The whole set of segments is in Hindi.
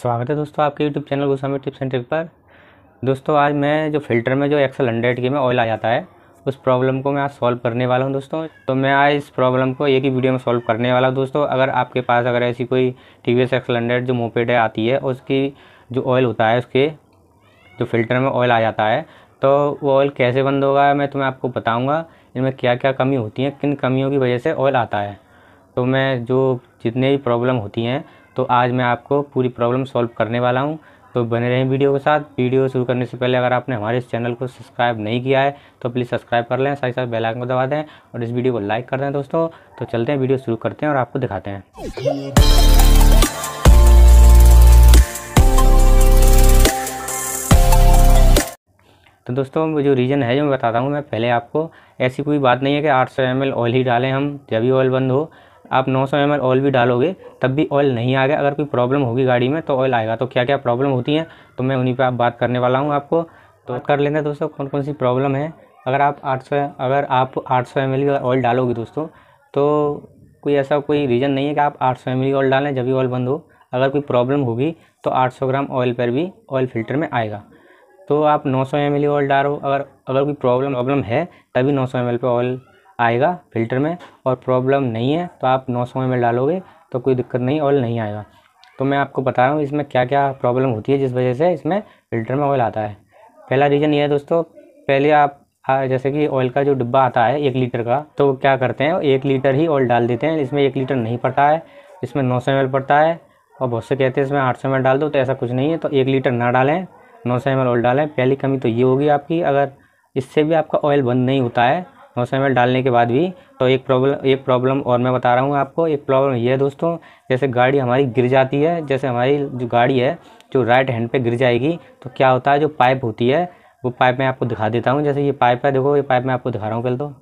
स्वागत है दोस्तों आपके YouTube channel Goswami tips and trick पर दोस्तों आज मैं जो फिल्टर में जो एक्सल हंड्रेड के में ऑयल आ जाता है उस प्रॉब्लम को मैं आज सॉल्व करने वाला हूं दोस्तों तो मैं आज इस प्रॉब्लम को एक ही वीडियो में सॉल्व करने वाला हूं दोस्तों अगर आपके पास अगर ऐसी कोई टी वी एक्सल जो मोपेड है आती है उसकी जो ऑयल होता है उसके जो फिल्टर में ऑयल आ जाता है तो वो ऑयल कैसे बंद होगा मैं तुम्हें आपको बताऊँगा इनमें क्या क्या कमी होती हैं किन कमियों की वजह से ऑयल आता है तो मैं जो जितने भी प्रॉब्लम होती हैं तो आज मैं आपको पूरी प्रॉब्लम सॉल्व करने वाला हूँ तो बने रहें वीडियो के साथ वीडियो शुरू करने से पहले अगर आपने हमारे इस चैनल को सब्सक्राइब नहीं किया है तो प्लीज़ सब्सक्राइब कर लें साथ ही साथ बेल आइकन को दबा दें और इस वीडियो को लाइक कर दें दोस्तों तो चलते हैं वीडियो शुरू करते हैं और आपको दिखाते हैं तो दोस्तों जो रीज़न है जो मैं बताता हूँ मैं पहले आपको ऐसी कोई बात नहीं है कि 800 सौ एम ऑयल ही डालें हम जब भी ऑयल बंद हो आप 900 सौ ऑयल भी डालोगे तब भी ऑयल नहीं आ गया अगर कोई प्रॉब्लम होगी गाड़ी में तो ऑयल आएगा तो क्या क्या प्रॉब्लम होती हैं तो मैं उन्हीं पर आप बात करने वाला हूँ आपको तो कर लेते हैं दोस्तों कौन कौन सी प्रॉब्लम है अगर आप आठ अगर आप आठ सौ का ऑयल डालोगे दोस्तों तो कोई ऐसा कोई रीज़न नहीं है कि आप आठ सौ ऑयल डालें जब भी ऑयल बंद हो अगर कोई प्रॉब्लम होगी तो 800 ग्राम ऑयल पर भी ऑयल फिल्टर में आएगा तो आप 900 सौ एम ऑयल डालो अगर अगर कोई प्रॉब्लम प्रॉब्लम है तभी 900 सौ एम पे ऑयल आएगा फिल्टर में और प्रॉब्लम नहीं है तो आप नौ सौ में डालोगे तो कोई दिक्कत नहीं ऑयल नहीं आएगा तो मैं आपको बता रहा हूँ इसमें क्या क्या प्रॉब्लम होती है जिस वजह से इसमें फिल्टर में ऑयल आता है पहला रीज़न ये है दोस्तों पहले आप जैसे कि ऑयल का जो डिब्बा आता है एक लीटर का तो क्या करते हैं एक लीटर ही ऑयल डाल देते हैं इसमें एक लीटर नहीं पड़ता है इसमें नौ सौ पड़ता है और बहुत से कहते हैं इसमें आठ सौ डाल दो तो ऐसा कुछ नहीं है तो एक लीटर ना डालें नौ सौ एम एल ऑयल डालें पहली कमी तो ये होगी आपकी अगर इससे भी आपका ऑयल बंद नहीं होता है मौसम में डालने के बाद भी तो एक प्रॉब्लम एक प्रॉब्लम और मैं बता रहा हूँ आपको एक प्रॉब्लम ये है दोस्तों जैसे गाड़ी हमारी गिर जाती है जैसे हमारी जो गाड़ी है जो राइट हैंड पे गिर जाएगी तो क्या होता है जो पाइप होती है वो पाइप मैं आपको दिखा देता हूँ जैसे ये पाइप है देखो ये पाइप मैं आपको दिखा रहा हूँ कल तो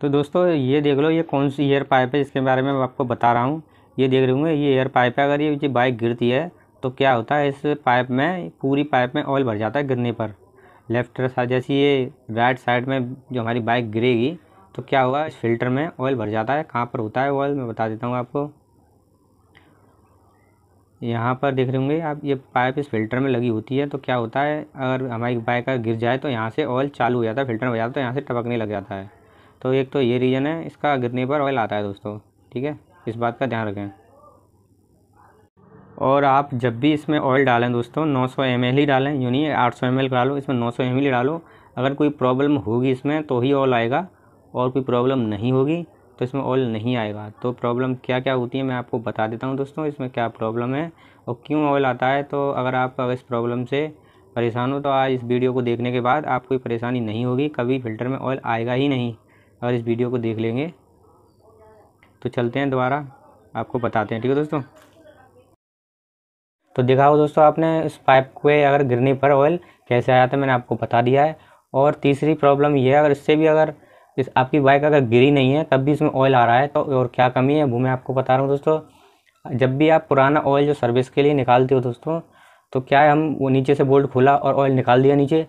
तो दोस्तों ये देख लो ये कौन सी एयर पाइप है इसके बारे में मैं आपको बता रहा हूँ ये देख रही हूँ ये एयर पाइप है अगर ये बाइक गिरती है तो क्या होता है इस पाइप में पूरी पाइप में ऑयल भर जाता है गिरने पर लेफ्ट साइड जैसे ये राइट साइड में जो हमारी बाइक गिरेगी तो क्या होगा इस फिल्टर में ऑयल भर जाता है कहाँ पर होता है ऑयल मैं बता देता हूँ आपको यहाँ पर देख रहे होंगे आप ये पाइप इस फिल्टर में लगी होती है तो क्या होता है अगर हमारी बाइक अगर गिर जाए तो यहाँ से ऑयल चालू हो जाता है फिल्टर में जाता है तो यहाँ से टपकने लग जाता है तो एक तो ये रीज़न है इसका गिरने पर ऑयल आता है दोस्तों ठीक है इस बात का ध्यान रखें और आप जब भी इसमें ऑयल डालें दोस्तों 900 सौ ही डालें यूँ नहीं आठ सौ डालो इसमें 900 सौ ही डालो अगर कोई प्रॉब्लम होगी इसमें तो ही ऑयल आएगा और कोई प्रॉब्लम नहीं होगी तो इसमें ऑयल नहीं आएगा तो प्रॉब्लम क्या क्या होती है मैं आपको बता देता हूँ दोस्तों इसमें क्या प्रॉब्लम है और क्यों ऑयल आता है तो अगर आप अगर इस प्रॉब्लम से परेशान हो तो आज इस वीडियो को देखने के बाद आप कोई परेशानी नहीं होगी कभी फ़िल्टर में ऑयल आएगा ही नहीं अगर इस वीडियो को देख लेंगे तो चलते हैं दोबारा आपको बताते हैं ठीक है दोस्तों तो दिखाओ दोस्तों आपने इस पाइप के अगर गिरने पर ऑयल कैसे आया था मैंने आपको बता दिया है और तीसरी प्रॉब्लम ये है अगर इससे भी अगर इस आपकी बाइक अगर गिरी नहीं है तब भी इसमें ऑयल आ रहा है तो और क्या कमी है वो मैं आपको बता रहा हूँ दोस्तों जब भी आप पुराना ऑयल जो सर्विस के लिए निकालते हो दोस्तों तो क्या है हम वो नीचे से बोल्ट खोला और ऑयल निकाल दिया नीचे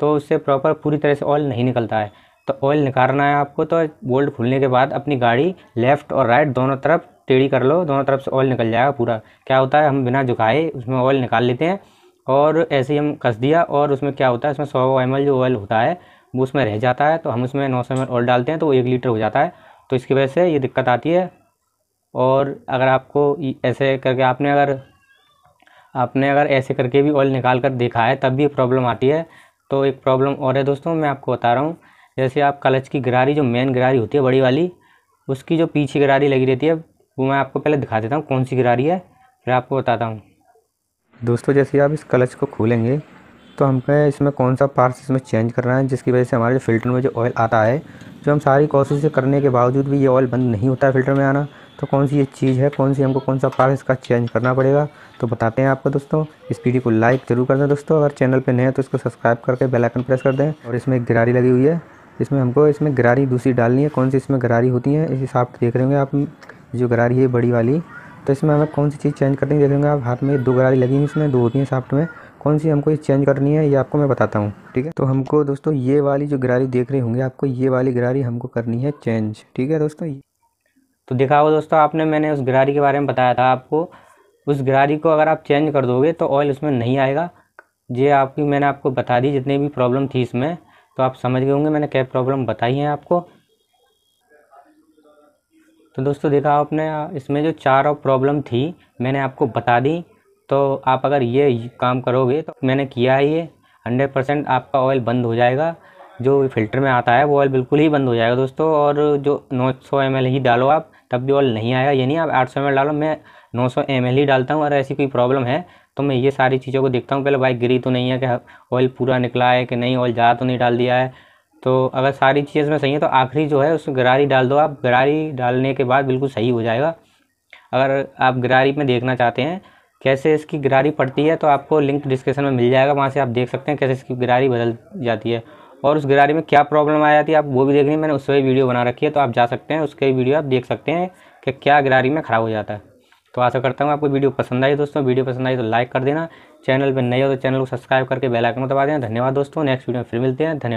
तो उससे प्रॉपर पूरी तरह से ऑयल नहीं निकलता है तो ऑयल निकालना है आपको तो बोल्ट खुलने के बाद अपनी गाड़ी लेफ़्ट और राइट दोनों तरफ टेढ़ी कर लो दोनों तरफ से ऑयल निकल जाएगा पूरा क्या होता है हम बिना झुकाए उसमें ऑयल निकाल लेते हैं और ऐसे ही हम कस दिया और उसमें क्या होता है उसमें सौ एम जो ऑयल होता है वो उसमें रह जाता है तो हम उसमें नौ सौ ऑयल डालते हैं तो वो एक लीटर हो जाता है तो इसकी वजह से ये दिक्कत आती है और अगर आपको ऐसे करके आपने अगर आपने अगर ऐसे करके भी ऑयल निकाल कर देखा है तब भी प्रॉब्लम आती है तो एक प्रॉब्लम और है दोस्तों मैं आपको बता रहा हूँ जैसे आप कलच की गरारी जो मेन गरारी होती है बड़ी वाली उसकी जो पीछे गरारी लगी रहती है वो मैं आपको पहले दिखा देता हूँ कौन सी गिरा रही है फिर आपको बताता हूँ दोस्तों जैसे आप इस कलच को खोलेंगे तो हमको इसमें कौन सा पार्ट्स इसमें चेंज करना है जिसकी वजह से हमारे जो फिल्टर में जो ऑयल आता है जो हम सारी कोशिशें करने के बावजूद भी ये ऑयल बंद नहीं होता है फिल्टर में आना तो कौन सी ये चीज़ है कौन सी हमको कौन सा पार्ट इसका चेंज करना पड़ेगा तो बताते हैं आपको दोस्तों इस वीडियो को लाइक ज़रूर कर दें दोस्तों अगर चैनल पर नए हैं तो इसको सब्सक्राइब करके बेलाइकन प्रेस कर दें और इसमें एक गिरारी लगी हुई है इसमें हमको इसमें गिरारी दूसरी डालनी है कौन सी इसमें गिरारी होती है इस हिसाब से देख रहे होंगे आप जो गरारी है बड़ी वाली तो इसमें हमें कौन सी चीज़ चेंज करनी है देखेंगे आप हाथ में दो गरारी लगी हुई इसमें दो होती हैं साफ्ट में कौन सी हमको ये चेंज करनी है ये आपको मैं बताता हूँ ठीक है तो हमको दोस्तों ये वाली जो गरारी देख रहे होंगे आपको ये वाली गरारी हमको करनी है चेंज ठीक है दोस्तों तो देखा हो दोस्तों आपने मैंने उस गरारी के बारे में बताया था आपको उस गरारी को अगर आप चेंज कर दोगे तो ऑयल उसमें नहीं आएगा ये आपकी मैंने आपको बता दी जितनी भी प्रॉब्लम थी इसमें तो आप समझ गए होंगे मैंने क्या प्रॉब्लम बताई है आपको तो दोस्तों देखा आपने इसमें जो चार और प्रॉब्लम थी मैंने आपको बता दी तो आप अगर ये काम करोगे तो मैंने किया है ये हंड्रेड परसेंट आपका ऑयल बंद हो जाएगा जो फिल्टर में आता है वो ऑयल बिल्कुल ही बंद हो जाएगा दोस्तों और जो 900 सौ ही डालो आप तब भी ऑयल नहीं आएगा ये नहीं आप 800 सौ डालो मैं 900 सौ ही डालता हूँ अगर ऐसी कोई प्रॉब्लम है तो मैं ये सारी चीज़ों को देखता हूँ पहले बाइक गिरी तो नहीं है कि ऑयल पूरा निकला है कि नहीं ऑयल ज़्यादा तो नहीं डाल दिया है तो अगर सारी चीज़ें इसमें सही है तो आखिरी जो है उसमें गरारी डाल दो आप गरारी डालने के बाद बिल्कुल सही हो जाएगा अगर आप गरारी में देखना चाहते हैं कैसे इसकी गरारी पड़ती है तो आपको लिंक डिस्क्रिप्शन में मिल जाएगा वहाँ से आप देख सकते हैं कैसे इसकी गरारी बदल जाती है और उस गरारी में क्या प्रॉब्लम आ जाती है आप वो भी देख लें मैंने उस पर वीडियो बना रखी है तो आप जा सकते हैं उसके वीडियो आप देख सकते हैं कि क्या गरारी में ख़राब हो जाता है तो आशा करता हूँ आपको वीडियो पसंद आई दोस्तों वीडियो पसंद आई तो लाइक कर देना चैनल पर नए हो तो चैनल को सब्सक्राइब करके बेल आइकन दबा देना धन्यवाद दोस्तों नेक्स्ट वीडियो में फिर मिलते हैं धन्यवाद